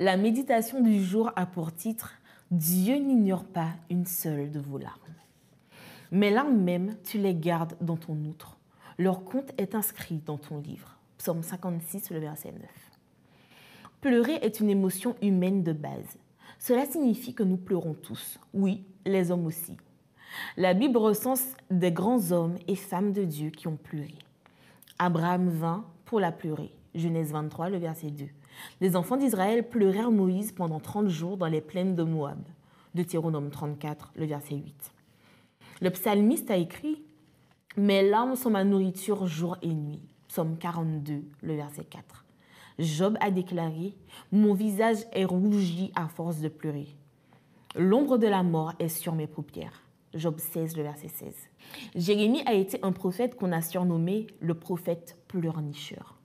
La méditation du jour a pour titre Dieu n'ignore pas une seule de vos larmes. Mais l'âme même, tu les gardes dans ton outre. Leur compte est inscrit dans ton livre. Psaume 56, le verset 9. Pleurer est une émotion humaine de base. Cela signifie que nous pleurons tous. Oui, les hommes aussi. La Bible recense des grands hommes et femmes de Dieu qui ont pleuré. Abraham vint pour la pleurer. Genèse 23, le verset 2. Les enfants d'Israël pleurèrent Moïse pendant 30 jours dans les plaines de Moab. Deutéronome 34, le verset 8. Le psalmiste a écrit Mes larmes sont ma nourriture jour et nuit. Psaume 42, le verset 4. Job a déclaré Mon visage est rougi à force de pleurer. L'ombre de la mort est sur mes paupières. Job 16, le verset 16. Jérémie a été un prophète qu'on a surnommé le prophète pleurnicheur.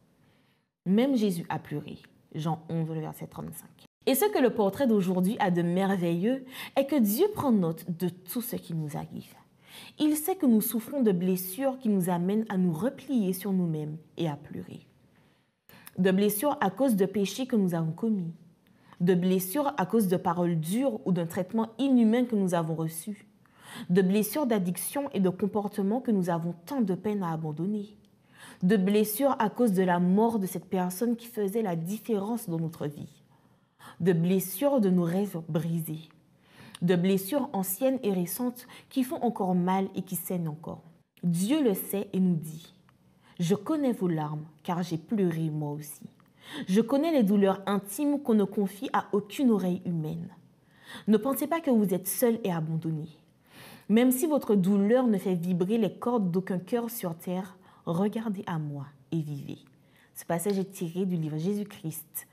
Même Jésus a pleuré. Jean 11, le verset 35. Et ce que le portrait d'aujourd'hui a de merveilleux est que Dieu prend note de tout ce qui nous arrive. Il sait que nous souffrons de blessures qui nous amènent à nous replier sur nous-mêmes et à pleurer. De blessures à cause de péchés que nous avons commis. De blessures à cause de paroles dures ou d'un traitement inhumain que nous avons reçu. De blessures d'addiction et de comportements que nous avons tant de peine à abandonner de blessures à cause de la mort de cette personne qui faisait la différence dans notre vie, de blessures de nos rêves brisés, de blessures anciennes et récentes qui font encore mal et qui saignent encore. Dieu le sait et nous dit, je connais vos larmes car j'ai pleuré moi aussi. Je connais les douleurs intimes qu'on ne confie à aucune oreille humaine. Ne pensez pas que vous êtes seul et abandonné. Même si votre douleur ne fait vibrer les cordes d'aucun cœur sur terre, Regardez à moi et vivez. Ce passage est tiré du livre Jésus-Christ,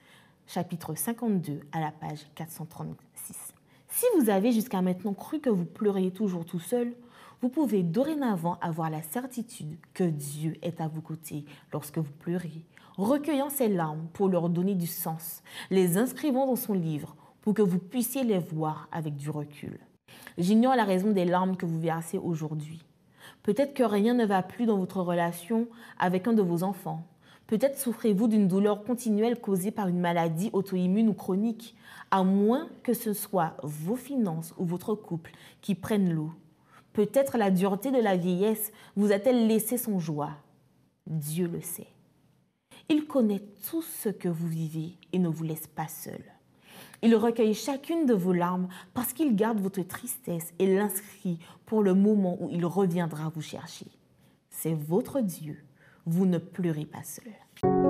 chapitre 52, à la page 436. Si vous avez jusqu'à maintenant cru que vous pleuriez toujours tout seul, vous pouvez dorénavant avoir la certitude que Dieu est à vos côtés lorsque vous pleurez, recueillant ses larmes pour leur donner du sens, les inscrivant dans son livre pour que vous puissiez les voir avec du recul. J'ignore la raison des larmes que vous versez aujourd'hui, Peut-être que rien ne va plus dans votre relation avec un de vos enfants. Peut-être souffrez-vous d'une douleur continuelle causée par une maladie auto-immune ou chronique, à moins que ce soit vos finances ou votre couple qui prennent l'eau. Peut-être la dureté de la vieillesse vous a-t-elle laissé son joie. Dieu le sait. Il connaît tout ce que vous vivez et ne vous laisse pas seul. Il recueille chacune de vos larmes parce qu'il garde votre tristesse et l'inscrit pour le moment où il reviendra vous chercher. C'est votre Dieu. Vous ne pleurez pas seul.